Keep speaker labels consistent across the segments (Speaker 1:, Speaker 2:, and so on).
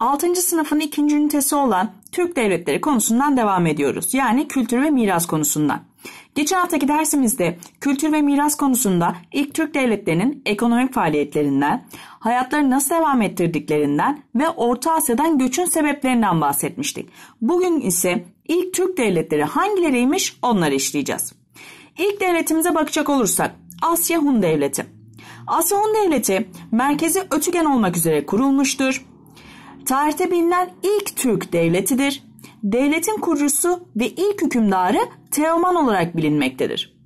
Speaker 1: 6. sınıfın 2. ünitesi olan Türk devletleri konusundan devam ediyoruz. Yani kültür ve miras konusundan. Geçen haftaki dersimizde kültür ve miras konusunda ilk Türk devletlerinin ekonomik faaliyetlerinden, hayatları nasıl devam ettirdiklerinden ve Orta Asya'dan göçün sebeplerinden bahsetmiştik. Bugün ise ilk Türk devletleri hangileriymiş onları işleyeceğiz. İlk devletimize bakacak olursak Asya Hun Devleti. Asya Hun Devleti merkezi Ötügen olmak üzere kurulmuştur tarihte bilinen ilk Türk devletidir. Devletin kurucusu ve ilk hükümdarı Teoman olarak bilinmektedir.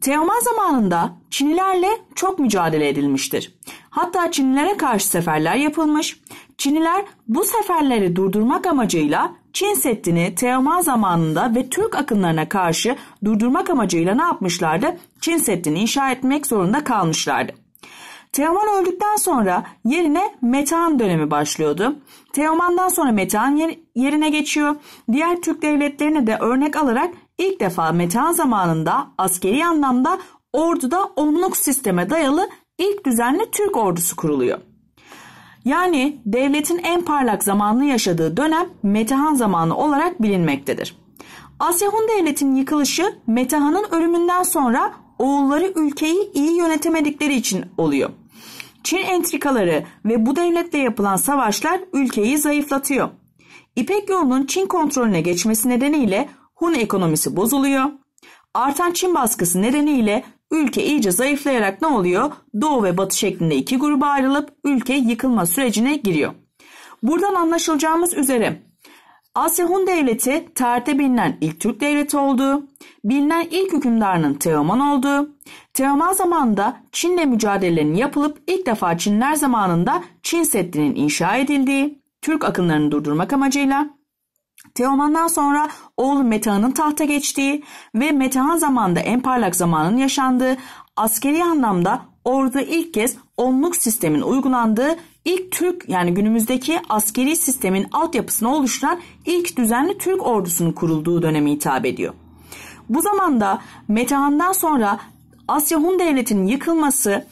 Speaker 1: Teoman zamanında Çinilerle çok mücadele edilmiştir. Hatta Çinlilere karşı seferler yapılmış. Çiniler bu seferleri durdurmak amacıyla Çin Seddi'ni Teoman zamanında ve Türk akınlarına karşı durdurmak amacıyla ne yapmışlardı? Çin Seddi'ni inşa etmek zorunda kalmışlardı. Teoman öldükten sonra yerine Metehan dönemi başlıyordu. Teoman'dan sonra Metehan yerine geçiyor. Diğer Türk devletlerine de örnek alarak ilk defa Metehan zamanında askeri anlamda orduda onluk sisteme dayalı ilk düzenli Türk ordusu kuruluyor. Yani devletin en parlak zamanını yaşadığı dönem Metehan zamanı olarak bilinmektedir. Asya Hun Devleti'nin yıkılışı Metehan'ın ölümünden sonra oğulları ülkeyi iyi yönetemedikleri için oluyor. Çin entrikaları ve bu devletle yapılan savaşlar ülkeyi zayıflatıyor. İpek yolunun Çin kontrolüne geçmesi nedeniyle Hun ekonomisi bozuluyor. Artan Çin baskısı nedeniyle ülke iyice zayıflayarak ne oluyor? Doğu ve Batı şeklinde iki gruba ayrılıp ülke yıkılma sürecine giriyor. Buradan anlaşılacağımız üzere Asya Hun Devleti tarihte bilinen ilk Türk devleti oldu, bilinen ilk hükümdarının Teoman olduğu, Teoman zamanında Çin'le mücadelelerin yapılıp ilk defa Çinler zamanında Çin Seddi'nin inşa edildiği, Türk akınlarını durdurmak amacıyla Teoman'dan sonra oğlu Metehan'ın tahta geçtiği ve Metehan zamanında en parlak zamanın yaşandığı askeri anlamda Orada ilk kez onluk sistemin uygulandığı ilk Türk yani günümüzdeki askeri sistemin altyapısını oluşturan ilk düzenli Türk ordusunun kurulduğu döneme hitap ediyor. Bu zamanda Metehan'dan sonra Asya Hun Devleti'nin yıkılması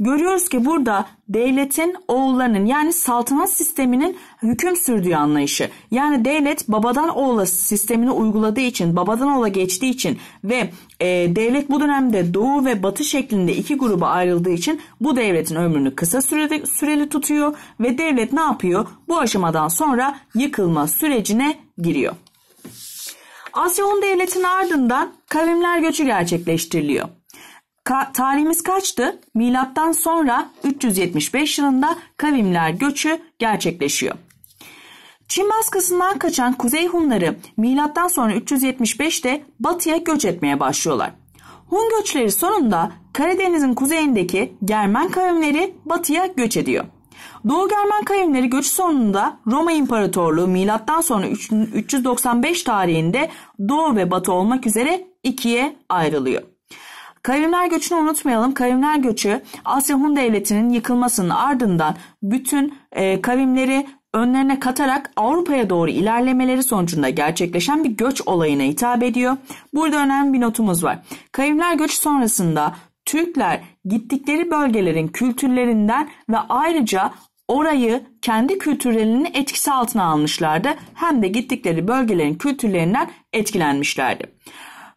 Speaker 1: görüyoruz ki burada devletin oğullarının yani saltanat sisteminin hüküm sürdüğü anlayışı. Yani devlet babadan oğula sistemini uyguladığı için, babadan oğula geçtiği için ve e, devlet bu dönemde doğu ve batı şeklinde iki gruba ayrıldığı için bu devletin ömrünü kısa sürede, süreli tutuyor ve devlet ne yapıyor? Bu aşamadan sonra yıkılma sürecine giriyor. Asya 10 devletin ardından kavimler göçü gerçekleştiriliyor. Ka- tarihimiz kaçtı? Milattan sonra 375 yılında kavimler göçü gerçekleşiyor. Çin baskısından kaçan Kuzey Hunları milattan sonra 375'te batıya göç etmeye başlıyorlar. Hun göçleri sonunda Karadeniz'in kuzeyindeki Germen kavimleri batıya göç ediyor. Doğu Germen kavimleri göç sonunda Roma İmparatorluğu milattan sonra 395 tarihinde doğu ve batı olmak üzere ikiye ayrılıyor. Kavimler göçünü unutmayalım. Kavimler göçü Asya Hun Devleti'nin yıkılmasının ardından bütün e, kavimleri önlerine katarak Avrupa'ya doğru ilerlemeleri sonucunda gerçekleşen bir göç olayına hitap ediyor. Burada önemli bir notumuz var. Kavimler göç sonrasında Türkler gittikleri bölgelerin kültürlerinden ve ayrıca orayı kendi kültürlerinin etkisi altına almışlardı. Hem de gittikleri bölgelerin kültürlerinden etkilenmişlerdi.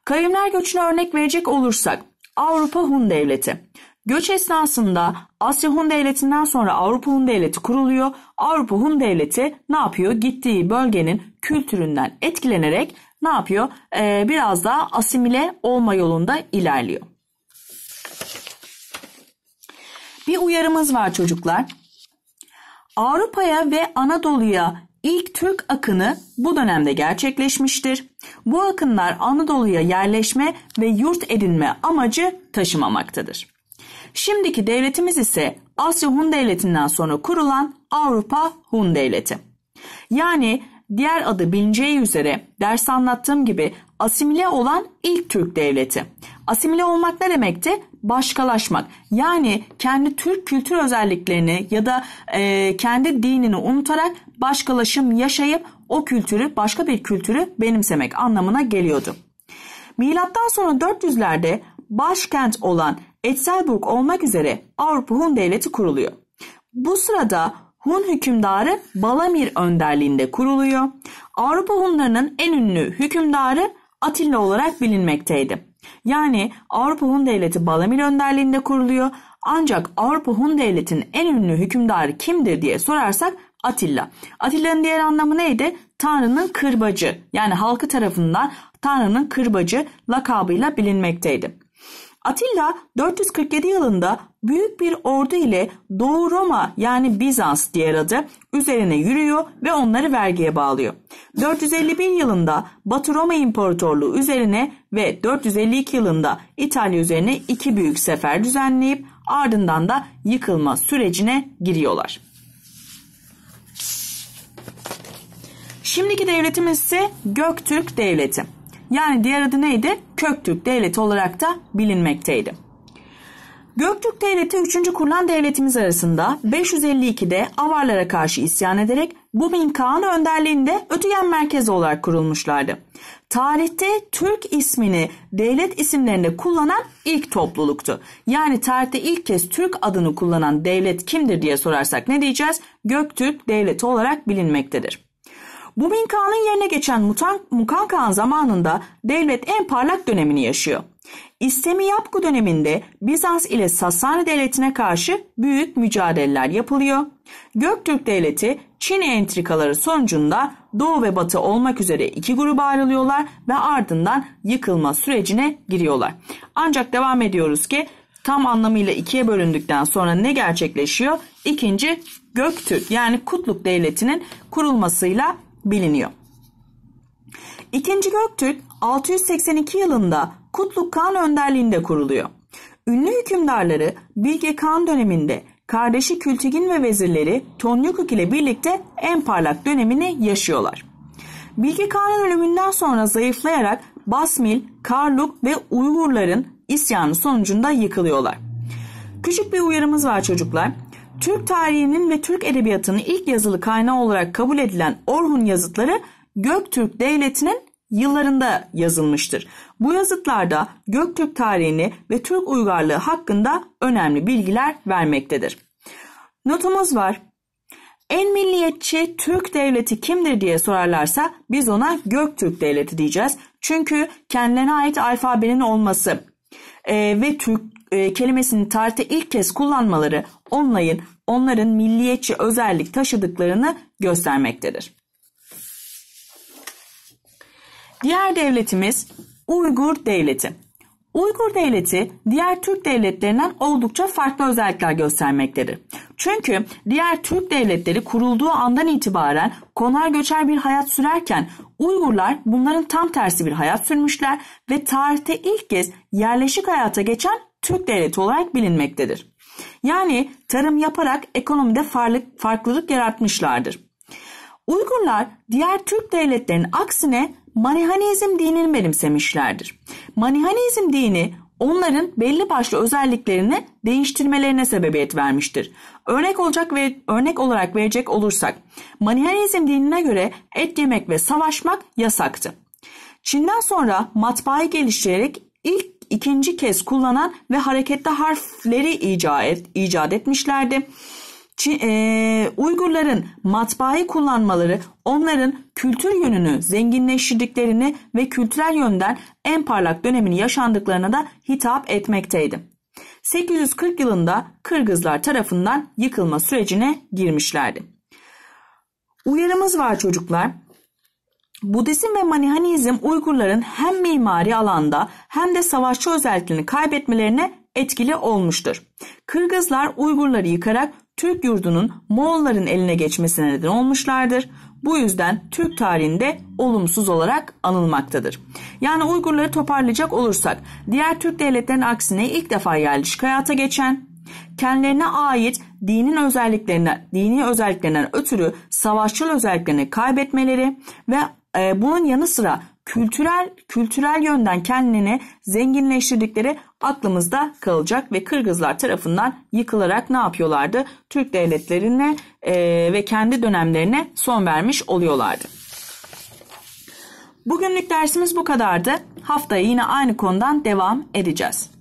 Speaker 1: Kavimler göçüne örnek verecek olursak Avrupa Hun Devleti. Göç esnasında Asya Hun Devleti'nden sonra Avrupa Hun Devleti kuruluyor. Avrupa Hun Devleti ne yapıyor? Gittiği bölgenin kültüründen etkilenerek ne yapıyor? Ee, biraz daha asimile olma yolunda ilerliyor. Bir uyarımız var çocuklar. Avrupa'ya ve Anadolu'ya İlk Türk akını bu dönemde gerçekleşmiştir. Bu akınlar Anadolu'ya yerleşme ve yurt edinme amacı taşımamaktadır. Şimdiki devletimiz ise Asya Hun Devleti'nden sonra kurulan Avrupa Hun Devleti. Yani diğer adı bilineceği üzere ders anlattığım gibi asimile olan ilk Türk devleti. Asimile olmak ne demekti? Başkalaşmak. Yani kendi Türk kültür özelliklerini ya da e, kendi dinini unutarak başkalaşım yaşayıp o kültürü başka bir kültürü benimsemek anlamına geliyordu. Milattan sonra 400'lerde başkent olan Etzelburg olmak üzere Avrupa Hun Devleti kuruluyor. Bu sırada Hun hükümdarı Balamir önderliğinde kuruluyor. Avrupa Hunlarının en ünlü hükümdarı Atilla olarak bilinmekteydi. Yani Avrupa Hun Devleti Balamil önderliğinde kuruluyor ancak Avrupa Hun Devleti'nin en ünlü hükümdarı kimdir diye sorarsak Atilla. Atilla'nın diğer anlamı neydi? Tanrı'nın kırbacı yani halkı tarafından Tanrı'nın kırbacı lakabıyla bilinmekteydi. Atilla 447 yılında büyük bir ordu ile Doğu Roma yani Bizans diğer adı üzerine yürüyor ve onları vergiye bağlıyor. 451 yılında Batı Roma İmparatorluğu üzerine ve 452 yılında İtalya üzerine iki büyük sefer düzenleyip ardından da yıkılma sürecine giriyorlar. Şimdiki devletimiz ise Göktürk Devleti. Yani diğer adı neydi? Köktürk Devleti olarak da bilinmekteydi. Göktürk Devleti 3. kurulan devletimiz arasında 552'de Avarlara karşı isyan ederek bu Kağan önderliğinde ötüyen merkezi olarak kurulmuşlardı. Tarihte Türk ismini devlet isimlerinde kullanan ilk topluluktu. Yani tarihte ilk kez Türk adını kullanan devlet kimdir diye sorarsak ne diyeceğiz? Göktürk Devleti olarak bilinmektedir. Bu Minkan'ın yerine geçen Mutan, Mukan Kağan zamanında devlet en parlak dönemini yaşıyor. İstemi Yapku döneminde Bizans ile Sasani devletine karşı büyük mücadeleler yapılıyor. Göktürk devleti Çin entrikaları sonucunda Doğu ve Batı olmak üzere iki gruba ayrılıyorlar ve ardından yıkılma sürecine giriyorlar. Ancak devam ediyoruz ki tam anlamıyla ikiye bölündükten sonra ne gerçekleşiyor? İkinci Göktürk yani Kutluk Devleti'nin kurulmasıyla biliniyor. İkinci Göktürk 682 yılında Kutluk Khan önderliğinde kuruluyor. Ünlü hükümdarları Bilge Khan döneminde kardeşi Kültigin ve vezirleri Tonyukuk ile birlikte en parlak dönemini yaşıyorlar. Bilge Kağan'ın ölümünden sonra zayıflayarak Basmil, Karluk ve Uygurların isyanı sonucunda yıkılıyorlar. Küçük bir uyarımız var çocuklar. Türk tarihinin ve Türk edebiyatının ilk yazılı kaynağı olarak kabul edilen Orhun yazıtları Göktürk Devleti'nin yıllarında yazılmıştır. Bu yazıtlarda Göktürk tarihini ve Türk uygarlığı hakkında önemli bilgiler vermektedir. Notumuz var. En milliyetçi Türk devleti kimdir diye sorarlarsa biz ona Göktürk devleti diyeceğiz. Çünkü kendilerine ait alfabenin olması e, ve Türk e, kelimesini tarihte ilk kez kullanmaları onların, onların milliyetçi özellik taşıdıklarını göstermektedir. Diğer devletimiz Uygur Devleti. Uygur Devleti diğer Türk devletlerinden oldukça farklı özellikler göstermektedir. Çünkü diğer Türk devletleri kurulduğu andan itibaren konar göçer bir hayat sürerken Uygurlar bunların tam tersi bir hayat sürmüşler ve tarihte ilk kez yerleşik hayata geçen Türk devleti olarak bilinmektedir. Yani tarım yaparak ekonomide farklılık yaratmışlardır. Uygurlar diğer Türk devletlerinin aksine Manihanizm dinini benimsemişlerdir. Manihanizm dini onların belli başlı özelliklerini değiştirmelerine sebebiyet vermiştir. Örnek olacak ve örnek olarak verecek olursak Manihanizm dinine göre et yemek ve savaşmak yasaktı. Çin'den sonra matbaayı geliştirerek ilk ikinci kez kullanan ve harekette harfleri icat, icat etmişlerdi. Çin, e, Uygurların matbaayı kullanmaları onların kültür yönünü zenginleştirdiklerini ve kültürel yönden en parlak dönemini yaşandıklarına da hitap etmekteydi. 840 yılında Kırgızlar tarafından yıkılma sürecine girmişlerdi. Uyarımız var çocuklar. Budizm ve Manihanizm Uygurların hem mimari alanda hem de savaşçı özelliklerini kaybetmelerine etkili olmuştur. Kırgızlar Uygurları yıkarak Türk yurdunun Moğolların eline geçmesine neden olmuşlardır. Bu yüzden Türk tarihinde olumsuz olarak anılmaktadır. Yani Uygurları toparlayacak olursak diğer Türk devletlerinin aksine ilk defa yerleşik hayata geçen, kendilerine ait dinin özelliklerine, dini özelliklerinden ötürü savaşçıl özelliklerini kaybetmeleri ve e, bunun yanı sıra kültürel kültürel yönden kendini zenginleştirdikleri aklımızda kalacak ve Kırgızlar tarafından yıkılarak ne yapıyorlardı? Türk devletlerine e, ve kendi dönemlerine son vermiş oluyorlardı. Bugünlük dersimiz bu kadardı. Haftaya yine aynı konudan devam edeceğiz.